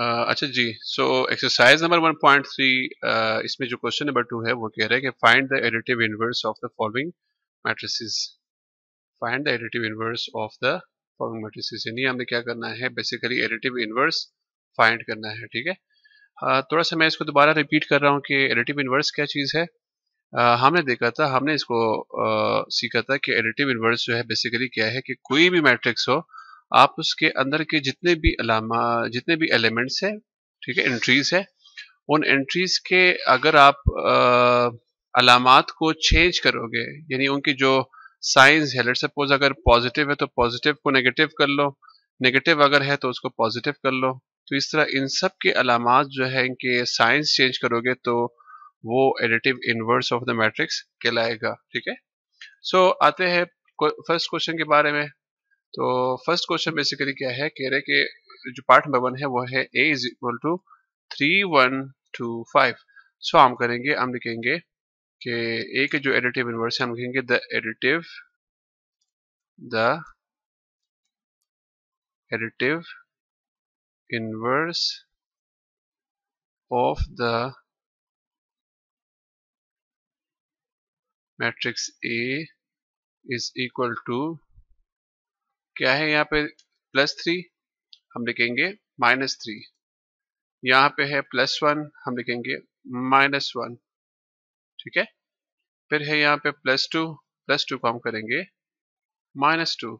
अच्छा जी so exercise number 1.3 इसमें जो क्वेश्चन नंबर टू है वो कह रहा है कि find the additive inverse of the following matrices find the additive inverse of the following matrices यानी हमने क्या करना है बेसिकली एडिटिव इनवर्स फाइंड करना है ठीक है uh, थोड़ा सा मैं इसको दोबारा रिपीट कर रहा हूँ कि एडिटिव इनवर्स क्या चीज़ है uh, हमने देखा था हमने इसको uh, सीखा था कि एडिटिव इनवर्स जो है बेसिकली क्या है कि कोई भी मैट्रिक्स हो आप उसके अंदर के जितने भी अलामा जितने भी एलिमेंट्स हैं ठीक है एंट्रीज है उन एंट्रीज के अगर आप अलामत को चेंज करोगे यानी उनकी जो साइंस है लेट सपोज अगर पॉजिटिव है तो पॉजिटिव को नेगेटिव कर लो नेगेटिव अगर है तो उसको पॉजिटिव कर लो तो इस तरह इन सब के अलामत जो है इनके साइंस चेंज करोगे तो वो additive inverse of the matrix कहलाएगा ठीक है सो आते हैं फर्स्ट क्वेश्चन के बारे में तो फर्स्ट क्वेश्चन बेसिकली क्या है कह रहे कि जो पार्ट नंबर वन है वो है A is equal to three one two five so हम करेंगे हम लिखेंगे कि ए के जो एडिटिव इनवर्स है हम लिखेंगे the additive the additive inverse of the matrix A is equal to क्या है यहाँ पे प्लस थ्री हम लिखेंगे माइनस थ्री यहाँ पे है प्लस वन हम लिखेंगे माइनस वन ठीक है फिर है यहाँ पे प्लस टू प्लस टू को हम करेंगे माइनस टू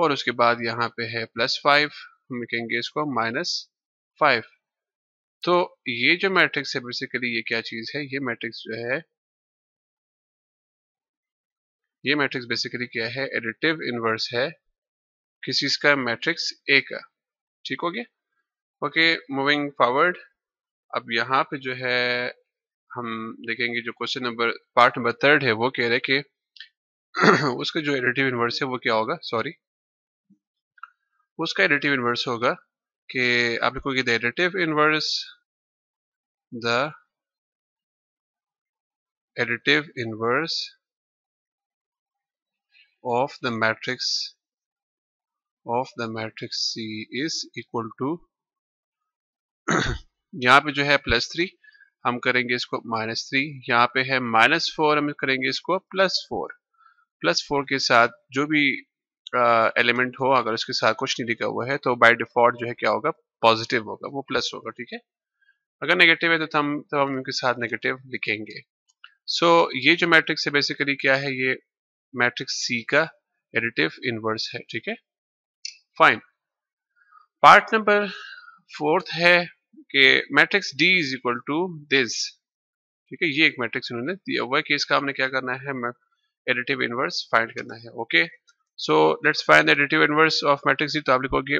और उसके बाद यहाँ पे है प्लस फाइव हम लिखेंगे इसको माइनस फाइव तो ये जो मैट्रिक्स है बेसिकली ये क्या चीज़ है ये मैट्रिक्स जो है ये मैट्रिक्स बेसिकली क्या है एडिटिव इनवर्स है किस चीज का मैट्रिक्स ए का ठीक हो गया ओके मूविंग फॉरवर्ड अब यहाँ पे जो है हम देखेंगे जो question number part number third है वो कह रहे कि उसका जो एडिटिव इन्वर्स है वो क्या होगा सॉरी उसका एडिटिव इन्वर्स होगा कि आप लिखोगे the additive inverse the additive inverse of the matrix of the matrix C is equal to यहाँ पे जो है प्लस थ्री हम करेंगे इसको माइनस थ्री यहाँ पे है माइनस फोर हम करेंगे इसको प्लस फोर प्लस फोर के साथ जो भी एलिमेंट uh, हो अगर उसके साथ कुछ नहीं लिखा हुआ है तो बाय डिफॉल्ट जो है क्या होगा पॉजिटिव होगा वो प्लस होगा ठीक है अगर नेगेटिव है तो हम तो हम उनके साथ नेगेटिव लिखेंगे सो so, ये जो मैट्रिक्स है बेसिकली क्या है ये मैट्रिक्स सी का एडिटिव इनवर्स है ठीक है फाइन पार्ट नंबर फोर्थ है कि matrix D is equal to this ठीक है ये एक मैट्रिक्स उन्होंने दिया हुआ है कि इसका हमने क्या करना है एडिटिव इनवर्स फाइंड करना है okay so let's find the additive inverse of matrix D तो आप लिखोगे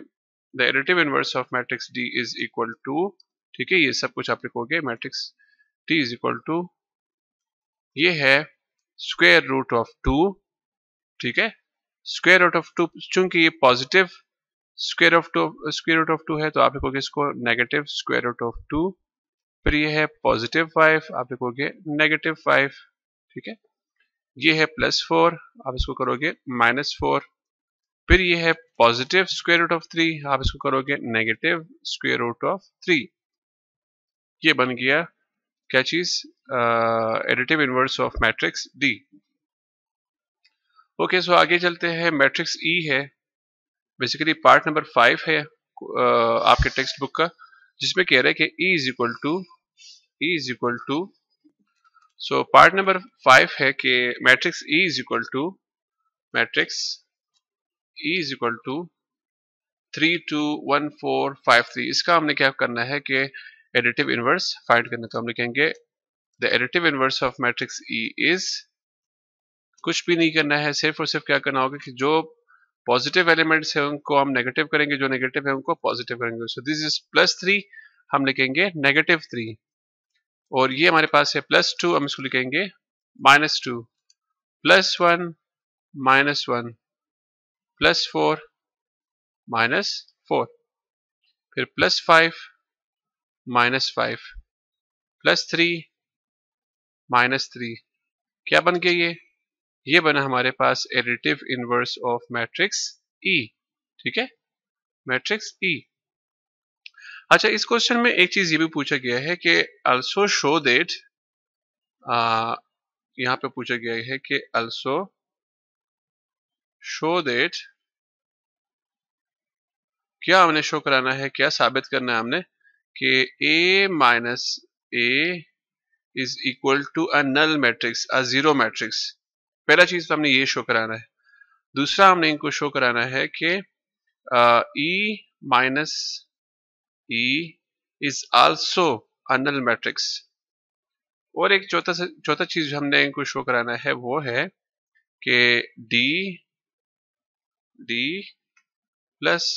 the additive inverse of matrix D is equal to ठीक है ये सब कुछ आप लिखोगे matrix D is equal to ये है स्क्वेयर रूट ऑफ टू ठीक है स्क्वेयर रूट ऑफ टू चूंकि ये positive square of two square root of two है तो आप लिखोगे इसको negative square root of two फिर ये है पॉजिटिव फाइव आप लिखोगे नेगेटिव फाइव ठीक है ये है प्लस फोर आप इसको करोगे माइनस फोर फिर ये है positive square root of three आप इसको करोगे negative square root of three ये बन गया क्या चीज additive inverse of matrix D okay so आगे चलते हैं मैट्रिक्स ई e है बेसिकली पार्ट नंबर फाइव है आपके टेक्स्ट बुक का जिसमें कह रहे हैं कि E is equal to E is equal to so part number five है कि matrix E is equal to matrix E is equal to three two one four five three इसका हमने क्या करना है कि एडिटिव इनवर्स फाइंड करना तो हम लिखेंगे the additive inverse of matrix E is कुछ भी नहीं करना है सिर्फ और सिर्फ क्या करना होगा कि जो पॉजिटिव एलिमेंट्स है उनको हम नेगेटिव करेंगे जो नेगेटिव है उनको पॉजिटिव करेंगे so this is plus three हम लिखेंगे नेगेटिव थ्री और ये हमारे पास है प्लस टू हम इसको लिखेंगे minus two plus one minus one plus four minus four फिर plus five minus five plus three minus three क्या बन गया ये ये बना हमारे पास additive inverse of matrix E ठीक है मैट्रिक्स ई e. अच्छा इस क्वेश्चन में एक चीज ये भी पूछा गया है कि अल्सो शो देट यहाँ पे पूछा गया है कि अल्सो शो देट क्या हमने शो कराना है क्या साबित करना है हमने कि A minus A is equal to a null matrix a zero matrix पहला चीज तो हमने ये शो कराना है दूसरा हमने इनको शो कराना है कि E minus E is also a null matrix और एक चौथा चौथा चीज हमने इनको शो कराना है वो है कि D D plus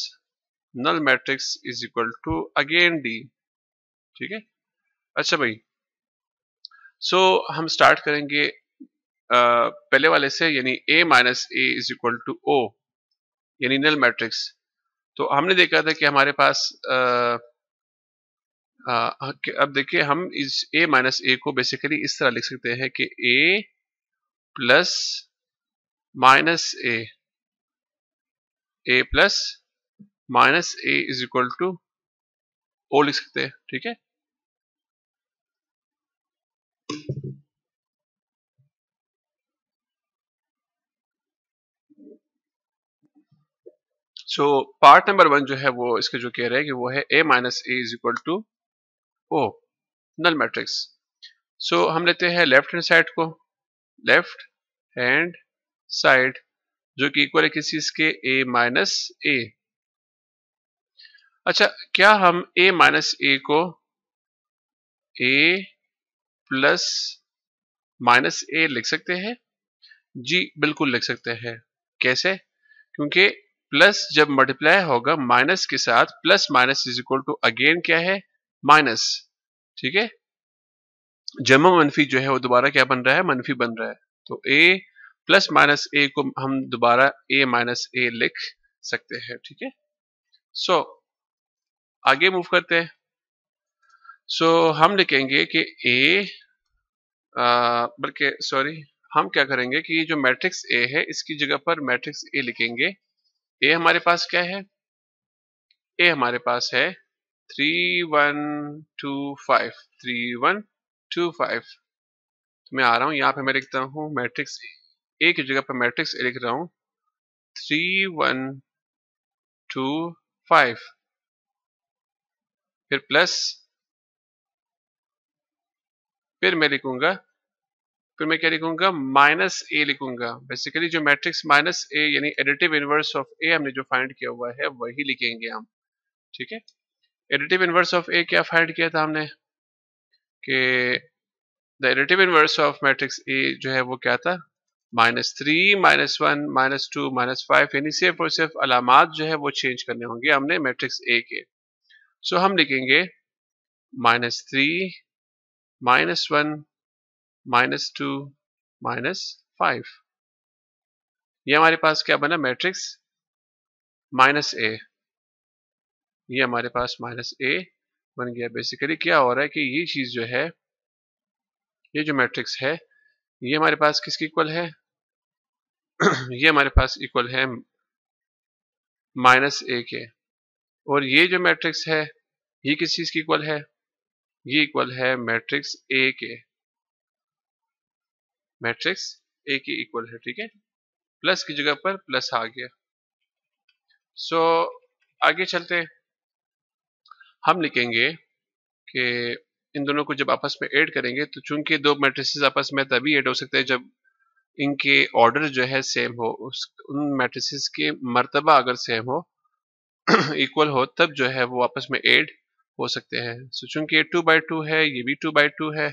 null matrix is equal to again D ठीक है अच्छा भाई सो so, हम स्टार्ट करेंगे पहले वाले से यानी A minus A is equal to O यानी नल मैट्रिक्स तो हमने देखा था कि हमारे पास आ, आ, अब देखिए हम इस ए माइनस ए को बेसिकली इस तरह लिख सकते हैं कि A plus minus A A plus minus A is equal to O लिख सकते हैं ठीक है सो पार्ट नंबर वन जो है वो इसके जो कह रहे हैं कि वो है A minus A is equal to O null matrix so हम लेते हैं लेफ्ट हैंड साइड को लेफ्ट हैंड साइड जो कि इक्वल है किस चीज के ए माइनस ए अच्छा क्या हम ए माइनस ए को ए प्लस माइनस ए लिख सकते हैं जी बिल्कुल लिख सकते हैं कैसे क्योंकि प्लस जब मल्टीप्लाई होगा माइनस के साथ plus minus is equal to again क्या है माइनस ठीक है जमा मनफी जो है वो दोबारा क्या बन रहा है मनफी बन रहा है तो ए प्लस माइनस ए को हम दोबारा ए माइनस ए लिख सकते हैं ठीक है सो so, आगे मूव करते हैं सो so, हम लिखेंगे कि ए बल्कि सॉरी हम क्या करेंगे कि जो मैट्रिक्स ए है इसकी जगह पर मैट्रिक्स ए लिखेंगे ए हमारे पास क्या है ए हमारे पास है three one two five three one two five तो मैं आ रहा हूं यहां पे मैं लिखता हूं मैट्रिक्स ए की जगह पे मैट्रिक्स ए लिख रहा हूं थ्री वन टू फाइव फिर प्लस फिर मैं लिखूंगा फिर मैं क्या लिखूंगा माइनस ए लिखूंगा बेसिकली जो मैट्रिक्स माइनस ए यानी एडिटिव इनवर्स ऑफ ए हमने जो फाइंड किया हुआ है वही लिखेंगे हम ठीक है एडिटिव इनवर्स ऑफ ए क्या फाइंड किया था हमने कि the additive inverse of matrix A जो है वो क्या था minus three minus one minus two minus five यानी सिर्फ और सिर्फ अलामत जो है वो चेंज करने होंगे हमने मैट्रिक्स ए के सो so, हम लिखेंगे minus three minus one minus two minus five ये हमारे पास क्या बना मैट्रिक्स माइनस ए ये हमारे पास माइनस ए बन गया बेसिकली क्या हो रहा है कि ये चीज जो है ये जो मैट्रिक्स है ये हमारे पास किसके इक्वल है ये हमारे पास इक्वल है माइनस ए के और ये जो मैट्रिक्स है ये किस चीज की इक्वल है ये इक्वल है मैट्रिक्स ए के मैट्रिक्स ए की इक्वल है ठीक है प्लस की जगह पर प्लस आ गया सो so, आगे चलते हम लिखेंगे कि इन दोनों को जब आपस में ऐड करेंगे तो चूंकि दो मैट्रिसेस आपस में तभी ऐड हो सकते हैं जब इनके ऑर्डर जो है सेम हो उस उन मैट्रिसेस के मर्तबा अगर सेम हो इक्वल हो तब जो है वो आपस में ऐड हो सकते हैं सो so, चूंकि टू बाई टू है ये भी टू बाई टू है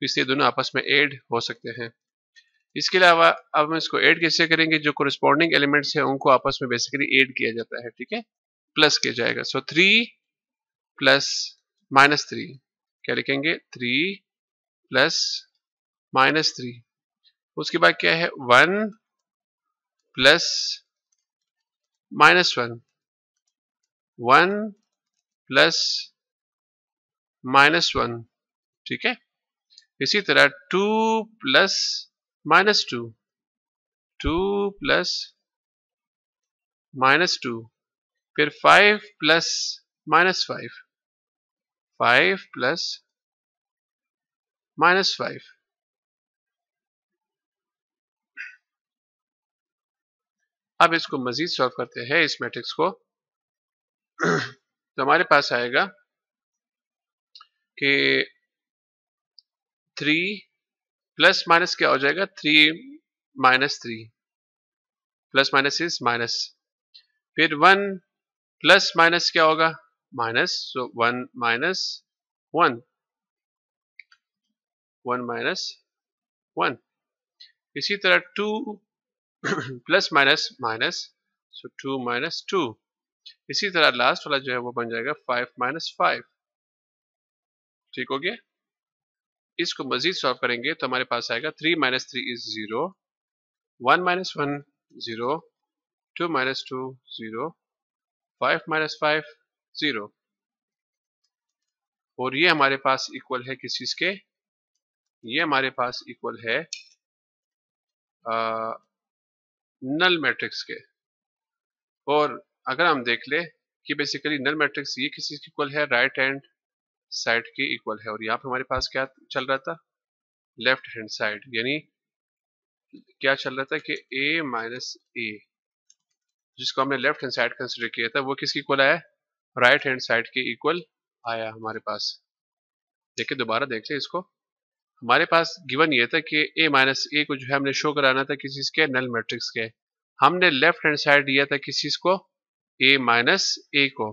तो इसलिए दोनों आपस में एड हो सकते हैं इसके अलावा अब हम इसको ऐड कैसे करेंगे जो कोरिस्पॉन्डिंग एलिमेंट्स हैं उनको आपस में बेसिकली ऐड किया जाता है ठीक है प्लस किया जाएगा so three plus minus three क्या लिखेंगे थ्री प्लस माइनस थ्री उसके बाद क्या है one plus minus one one plus minus one ठीक है इसी तरह two plus minus two two plus minus two फिर five plus minus five five plus minus five अब इसको मजीद सॉल्व करते हैं इस मैट्रिक्स को तो हमारे पास आएगा कि थ्री प्लस माइनस क्या हो जाएगा three minus three plus minus is minus फिर वन प्लस माइनस क्या होगा minus so one minus one one minus one इसी तरह two plus minus minus so two minus two इसी तरह लास्ट वाला जो है वो बन जाएगा फाइव माइनस फाइव ठीक हो गया इसको मजीद सॉल्व करेंगे तो हमारे पास आएगा three minus three is zero one minus one zero two minus two zero five minus five zero और ये हमारे पास इक्वल है किस चीज़ के ये हमारे पास इक्वल है आ, नल मैट्रिक्स के और अगर हम देख ले कि बेसिकली नल मैट्रिक्स ये किस चीज़ इक्वल है राइट हैंड साइड के इक्वल है और यहाँ पे हमारे पास क्या चल रहा था लेफ्ट हैंड साइड यानी क्या चल रहा था कि a माइनस ए जिसको हमने लेफ्ट हैंड साइड कंसिडर किया था वो किसके इक्वल आया राइट हैंड साइड के इक्वल आया हमारे पास देखिए दोबारा देख ले इसको हमारे पास गिवन ये था कि a माइनस ए को जो है हमने शो कराना था किस चीज़ के नल मैट्रिक्स के हमने लेफ्ट हैंड साइड दिया था किस चीज़ को a माइनस ए को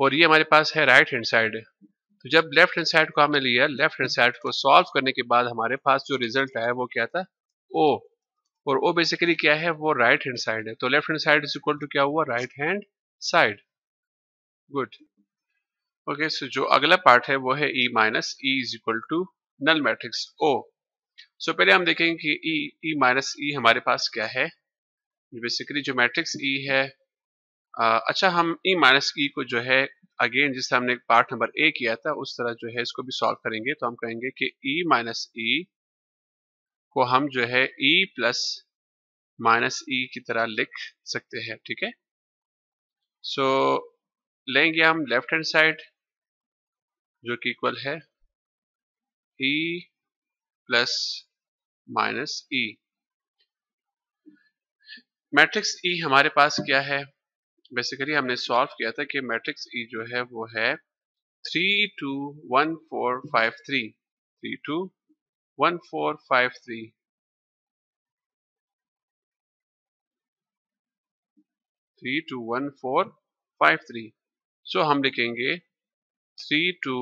और ये हमारे पास है राइट हैंड साइड तो जब लेफ्ट हैंड साइड को हमने लिया लेफ्ट हैंड साइड को सॉल्व करने के बाद हमारे पास जो रिजल्ट आया वो क्या था ओ और ओ बेसिकली क्या है वो राइट हैंड साइड है तो left hand side is equal to क्या हुआ right hand side good okay so जो अगला पार्ट है वो है E minus E is equal to null matrix O so पहले हम देखेंगे कि ई ई माइनस ई हमारे पास क्या है बेसिकली जो मैट्रिक्स ई e है आ, अच्छा हम ई माइनस ई को जो है अगेन जिससे हमने पार्ट नंबर ए किया था उस तरह जो है इसको भी सॉल्व करेंगे तो हम कहेंगे कि e माइनस ई e को हम जो है e प्लस माइनस ई की तरह लिख सकते हैं ठीक है सो so, लेंगे हम लेफ्ट हैंड साइड जो कि इक्वल है e plus minus E matrix E हमारे पास क्या है बेसिकली हमने सॉल्व किया था कि मैट्रिक्स ई e जो है वो है three two one four five three three two one four five three three two one four five three so हम लिखेंगे three two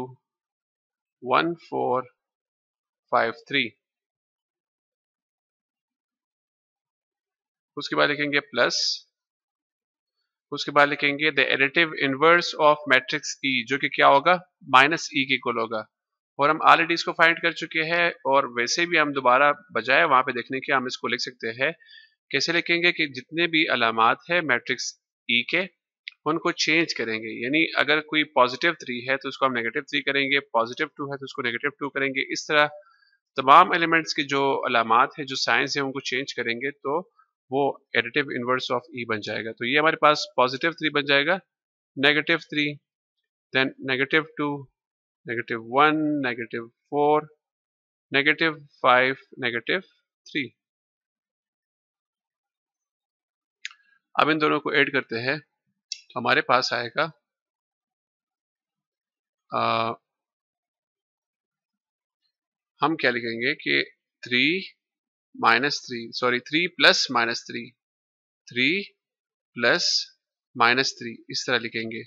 one four five three उसके बाद लिखेंगे प्लस उसके बाद लिखेंगे the additive inverse of matrix E जो कि क्या होगा माइनस ई e के कुल होगा और हम ऑलरेडी इसको फाइंड कर चुके हैं और वैसे भी हम दोबारा बजाय वहां पे देखने के हम इसको लिख सकते हैं कैसे लिखेंगे कि जितने भी अलामत है मैट्रिक्स ई के उनको चेंज करेंगे यानी अगर कोई पॉजिटिव थ्री है तो उसको हम नेगेटिव थ्री करेंगे पॉजिटिव टू है तो उसको नेगेटिव टू करेंगे इस तरह तमाम एलिमेंट्स के जो अलामत है जो साइंस है उनको चेंज करेंगे तो वो एडिटिव इनवर्स ऑफ ई बन जाएगा तो ये हमारे पास पॉजिटिव थ्री बन जाएगा negative three then negative two negative one negative four negative five negative three अब इन दोनों को ऐड करते हैं तो हमारे पास आएगा आ, हम क्या लिखेंगे कि three minus 3 sorry 3 plus minus three three plus minus three इस तरह लिखेंगे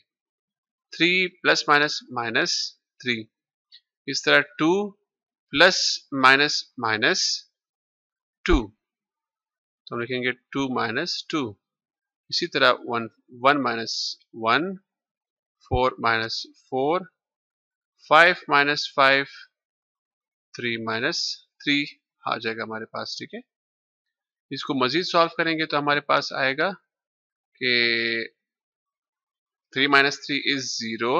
three plus minus minus three इस तरह two plus minus minus two तो हम लिखेंगे टू माइनस टू इसी तरह one one minus one four minus four five minus five three minus three आ जाएगा हमारे पास ठीक है इसको मजीद सॉल्व करेंगे तो हमारे पास आएगा कि three minus three is zero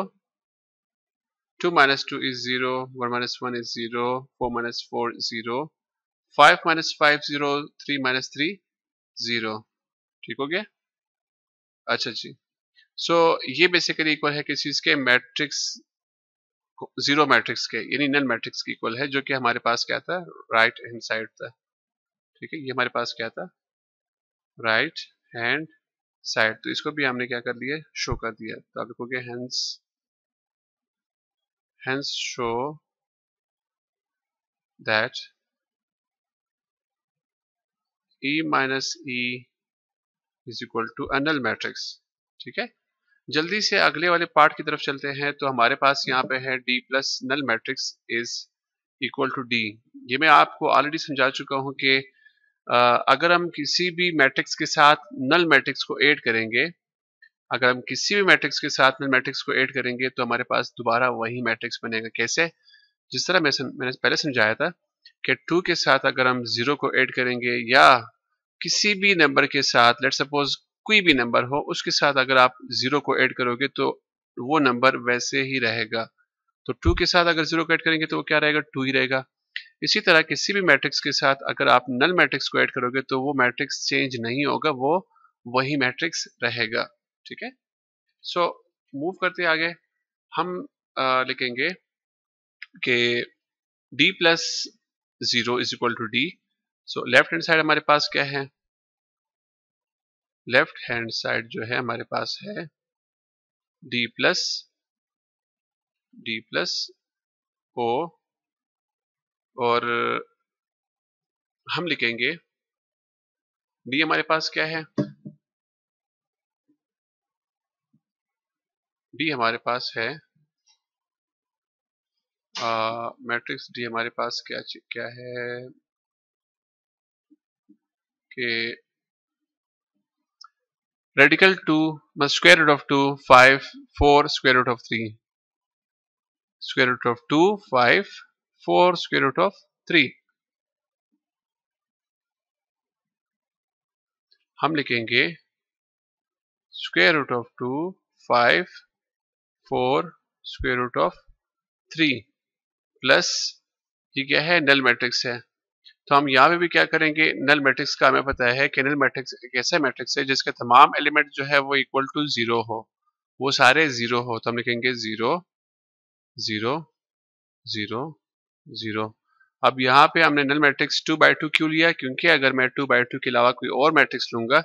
two minus two is zero one minus one is zero four minus four zero five minus five zero three minus three zero ठीक हो गया अच्छा जी सो so, ये बेसिकली इक्वल है किस चीज़ के matrix zero matrix के यानी नल मैट्रिक्स की इक्वल है जो कि हमारे पास क्या था राइट हैंड साइड था ठीक है ये हमारे पास क्या था राइट हैंड साइड तो इसको भी हमने क्या कर दिया शो कर दिया तो आप देखोगे hence hence show that E minus E is equal to a null matrix ठीक है जल्दी से अगले वाले पार्ट की तरफ चलते हैं तो हमारे पास यहाँ पे है D plus null matrix is equal to D ये मैं आपको ऑलरेडी समझा चुका हूँ कि अगर हम किसी भी मैट्रिक्स के साथ नल मैट्रिक्स को ऐड करेंगे अगर हम किसी भी मैट्रिक्स के साथ नल मैट्रिक्स को ऐड करेंगे तो हमारे पास दोबारा वही मैट्रिक्स बनेगा कैसे जिस तरह मैं सम, मैंने पहले समझाया था कि टू के साथ अगर हम जीरो को ऐड करेंगे या किसी भी नंबर के साथ लेट सपोज कोई भी नंबर हो उसके साथ अगर आप ज़ीरो को ऐड करोगे तो वो नंबर वैसे ही रहेगा तो टू के साथ अगर ज़ीरो को ऐड करेंगे तो वो क्या रहेगा टू ही रहेगा इसी तरह किसी भी मैट्रिक्स के साथ अगर आप नल मैट्रिक्स को ऐड करोगे तो वो मैट्रिक्स चेंज नहीं होगा वो वही मैट्रिक्स रहेगा ठीक है सो so, मूव करते आगे हम आ, लिखेंगे कि D plus zero is equal to D so left hand side हमारे पास क्या है लेफ्ट हैंड साइड जो है हमारे पास है D plus D plus O और हम लिखेंगे डी हमारे पास क्या है डी हमारे पास है मैट्रिक्स डी हमारे पास क्या क्या है कि radical 2 plus square root of 2 5 4 square root of 3 square root of 2 5 4 square root of 3 हम लिखेंगे square root of two five four square root of three plus ये क्या है नल मैट्रिक्स है तो हम यहाँ पे भी क्या करेंगे नल मैट्रिक्स का हमें पता है कि नल मैट्रिक्स एक ऐसा मैट्रिक्स है जिसके तमाम एलिमेंट जो है वो इक्वल टू जीरो हो वो सारे जीरो हो तो हम लिखेंगे जीरो जीरो जीरो जीरो अब यहाँ पे हमने null matrix two by two क्यों लिया क्योंकि अगर मैं टू बाई टू के अलावा कोई और मैट्रिक्स लूंगा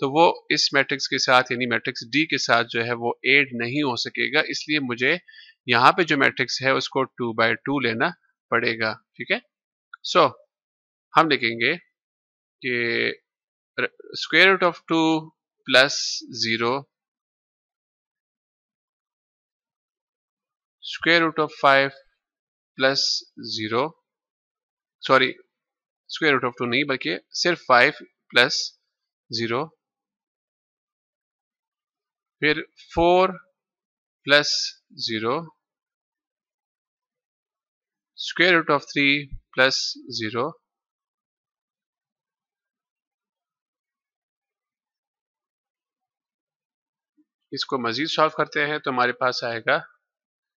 तो वो इस मैट्रिक्स के साथ यानी मैट्रिक्स डी के साथ जो है वो एड नहीं हो सकेगा इसलिए मुझे यहाँ पे जो मैट्रिक्स है उसको टू बाई टू लेना पड़ेगा ठीक है सो so, हम लिखेंगे कि square root of two plus zero square root of five plus zero sorry square root of two नहीं बल्कि सिर्फ फाइव प्लस ज़ीरो फिर four plus zero square root of three plus zero इसको मजीद सॉल्व करते हैं तो हमारे पास आएगा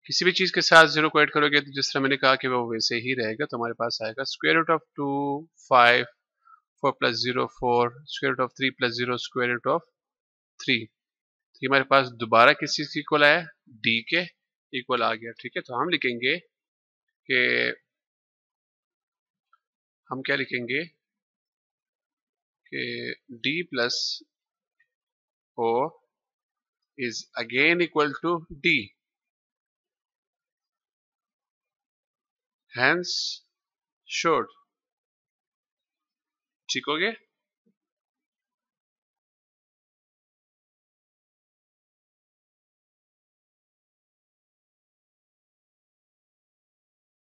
किसी भी चीज़ के साथ जीरो को ऐड करोगे तो जिस तरह मैंने कहा कि वो वैसे ही रहेगा तो हमारे पास आएगा square root of two five four plus zero four square root of three plus zero square root of three तो हमारे पास दोबारा किस चीज़ की इक्वल आया डी के इक्वल आ गया ठीक है तो हम लिखेंगे कि हम क्या लिखेंगे कि D plus O is again equal to D. Hence, should. ठीक हो गया